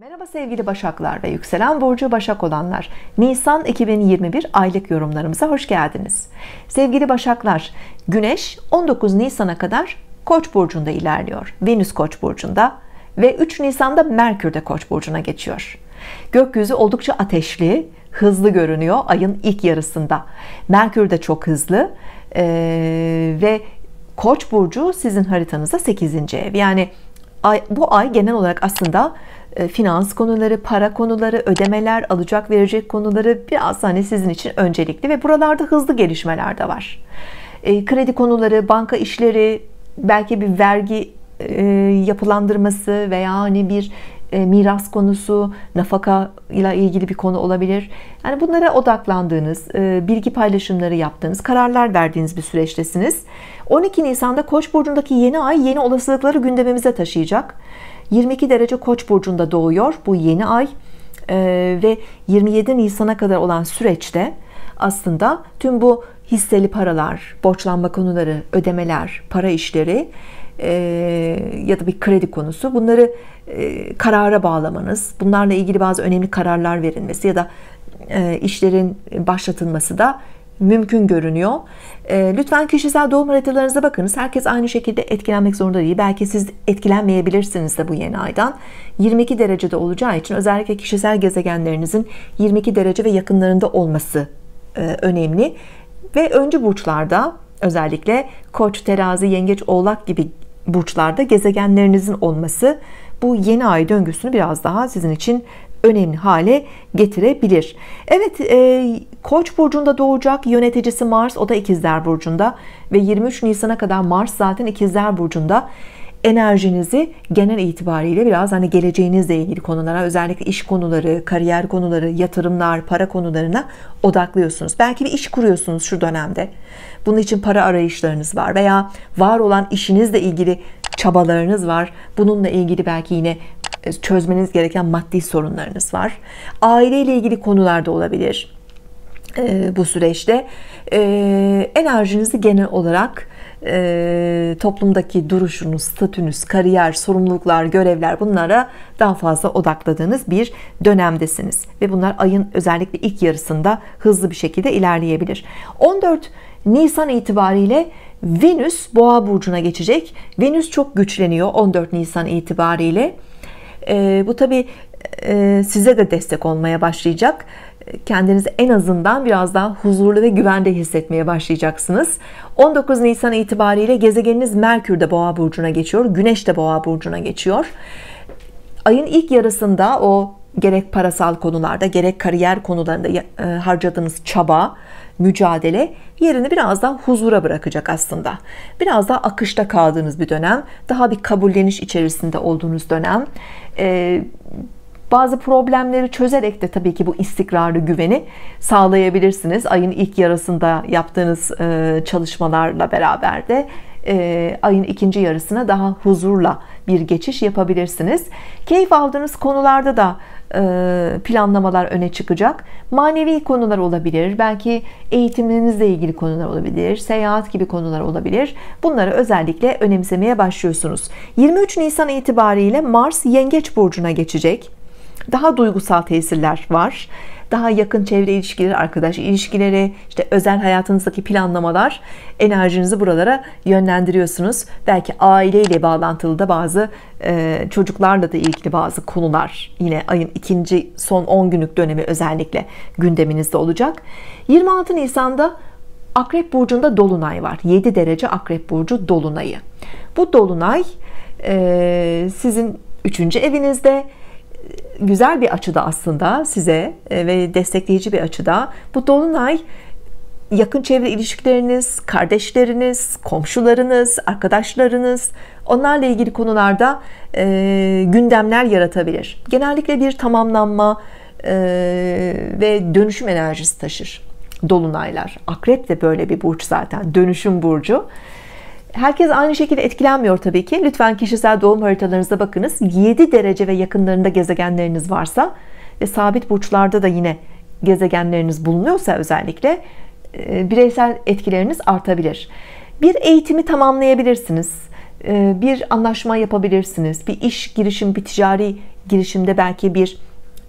Merhaba sevgili Başaklar ve yükselen burcu Başak olanlar. Nisan 2021 aylık yorumlarımıza hoş geldiniz. Sevgili Başaklar, Güneş 19 Nisan'a kadar Koç burcunda ilerliyor. Venüs Koç burcunda ve 3 Nisan'da Merkür de Koç burcuna geçiyor. Gökyüzü oldukça ateşli, hızlı görünüyor ayın ilk yarısında. Merkür de çok hızlı ee, ve Koç burcu sizin haritanızda 8. ev. Yani ay, bu ay genel olarak aslında e, finans konuları, para konuları, ödemeler, alacak verecek konuları biraz hani sizin için öncelikli ve buralarda hızlı gelişmeler de var. E, kredi konuları, banka işleri, belki bir vergi e, yapılandırması veya hani bir miras konusu, nafaka ile ilgili bir konu olabilir. Yani bunlara odaklandığınız, bilgi paylaşımları yaptığınız, kararlar verdiğiniz bir süreçtesiniz. 12 Nisan'da Koç burcundaki yeni ay yeni olasılıkları gündemimize taşıyacak 22 derece Koç burcunda doğuyor bu yeni ay ee, ve 27 Nisan'a kadar olan süreçte aslında tüm bu hisseli paralar, borçlanma konuları, ödemeler, para işleri e, ya da bir kredi konusu bunları e, karara bağlamanız, bunlarla ilgili bazı önemli kararlar verilmesi ya da e, işlerin başlatılması da mümkün görünüyor. Ee, lütfen kişisel doğum haritalarınıza bakınız. Herkes aynı şekilde etkilenmek zorunda değil. Belki siz etkilenmeyebilirsiniz de bu yeni aydan. 22 derecede olacağı için özellikle kişisel gezegenlerinizin 22 derece ve yakınlarında olması e, önemli. Ve öncü burçlarda özellikle koç, terazi, yengeç, oğlak gibi burçlarda gezegenlerinizin olması bu yeni ay döngüsünü biraz daha sizin için önemli hale getirebilir. Evet e, Koç burcunda doğacak yöneticisi Mars o da ikizler burcunda ve 23 Nisan'a kadar Mars zaten ikizler burcunda enerjinizi genel itibariyle biraz hani geleceğinizle ilgili konulara özellikle iş konuları, kariyer konuları, yatırımlar, para konularına odaklıyorsunuz. Belki bir iş kuruyorsunuz şu dönemde. Bunun için para arayışlarınız var veya var olan işinizle ilgili çabalarınız var. Bununla ilgili belki yine e, çözmeniz gereken maddi sorunlarınız var. Aile ile ilgili konularda olabilir e, bu süreçte. E, enerjinizi genel olarak toplumdaki duruşunuz, statünüz, kariyer, sorumluluklar, görevler bunlara daha fazla odakladığınız bir dönemdesiniz. Ve bunlar ayın özellikle ilk yarısında hızlı bir şekilde ilerleyebilir. 14 Nisan itibariyle Venüs Boğa burcuna geçecek. Venüs çok güçleniyor 14 Nisan itibariyle. E, bu tabi e, size de destek olmaya başlayacak. Kendinizi en azından biraz daha huzurlu ve güvende hissetmeye başlayacaksınız. 19 Nisan itibariyle gezegeniniz Merkür de Boğa burcuna geçiyor, Güneş de Boğa burcuna geçiyor. Ayın ilk yarısında o gerek parasal konularda gerek kariyer konularında e, harcadığınız çaba, mücadele yerini biraz daha huzura bırakacak aslında. Biraz daha akışta kaldığınız bir dönem, daha bir kabulleniş içerisinde olduğunuz dönem. Ee, bazı problemleri çözerek de tabii ki bu istikrarlı güveni sağlayabilirsiniz. Ayın ilk yarısında yaptığınız e, çalışmalarla beraber de e, ayın ikinci yarısına daha huzurla bir geçiş yapabilirsiniz. Keyif aldığınız konularda da e, planlamalar öne çıkacak. Manevi konular olabilir, belki eğitiminizle ilgili konular olabilir, seyahat gibi konular olabilir. Bunları özellikle önemsemeye başlıyorsunuz. 23 Nisan itibariyle Mars Yengeç Burcu'na geçecek daha duygusal tesirler var. Daha yakın çevre ilişkileri, arkadaş ilişkileri, işte özel hayatınızdaki planlamalar enerjinizi buralara yönlendiriyorsunuz. Belki aileyle bağlantılı da bazı e, çocuklarla da ilgili bazı konular yine ayın ikinci son 10 günlük dönemi özellikle gündeminizde olacak. 26 Nisan'da Akrep Burcu'nda Dolunay var. 7 derece Akrep Burcu Dolunay'ı. Bu Dolunay e, sizin 3. evinizde güzel bir açıda aslında size e, ve destekleyici bir açıda. Bu dolunay yakın çevre ilişkileriniz, kardeşleriniz, komşularınız, arkadaşlarınız onlarla ilgili konularda e, gündemler yaratabilir. Genellikle bir tamamlanma e, ve dönüşüm enerjisi taşır dolunaylar. Akrep de böyle bir burç zaten dönüşüm burcu. Herkes aynı şekilde etkilenmiyor tabii ki. Lütfen kişisel doğum haritalarınıza bakınız. 7 derece ve yakınlarında gezegenleriniz varsa ve sabit burçlarda da yine gezegenleriniz bulunuyorsa özellikle e, bireysel etkileriniz artabilir. Bir eğitimi tamamlayabilirsiniz. E, bir anlaşma yapabilirsiniz. Bir iş girişim, bir ticari girişimde belki bir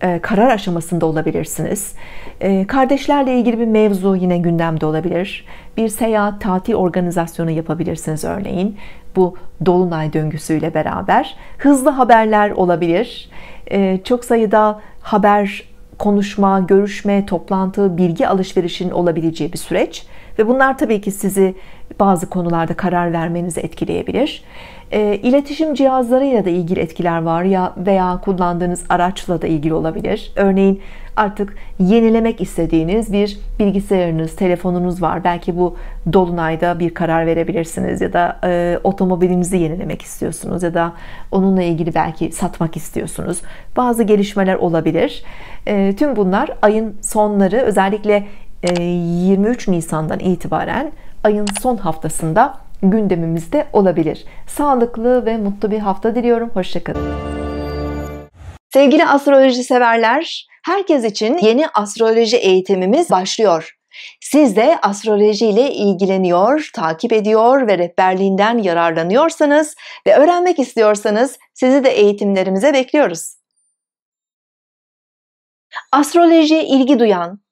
e, karar aşamasında olabilirsiniz. E, kardeşlerle ilgili bir mevzu yine gündemde olabilir. Bir seyahat, tatil organizasyonu yapabilirsiniz örneğin. Bu dolunay döngüsüyle beraber hızlı haberler olabilir. E, çok sayıda haber, konuşma, görüşme, toplantı, bilgi alışverişinin olabileceği bir süreç. Ve bunlar tabii ki sizi bazı konularda karar vermenizi etkileyebilir. E, iletişim cihazlarıyla da ilgili etkiler var ya veya kullandığınız araçla da ilgili olabilir. Örneğin artık yenilemek istediğiniz bir bilgisayarınız, telefonunuz var. Belki bu dolunayda bir karar verebilirsiniz ya da e, otomobilinizi yenilemek istiyorsunuz ya da onunla ilgili belki satmak istiyorsunuz. Bazı gelişmeler olabilir. E, tüm bunlar ayın sonları özellikle 23 e, Nisan'dan itibaren ayın son haftasında gündemimizde olabilir. Sağlıklı ve mutlu bir hafta diliyorum. Hoşçakalın. Sevgili astroloji severler, herkes için yeni astroloji eğitimimiz başlıyor. Siz de astroloji ile ilgileniyor, takip ediyor ve rehberliğinden yararlanıyorsanız ve öğrenmek istiyorsanız sizi de eğitimlerimize bekliyoruz. Astrolojiye ilgi duyan,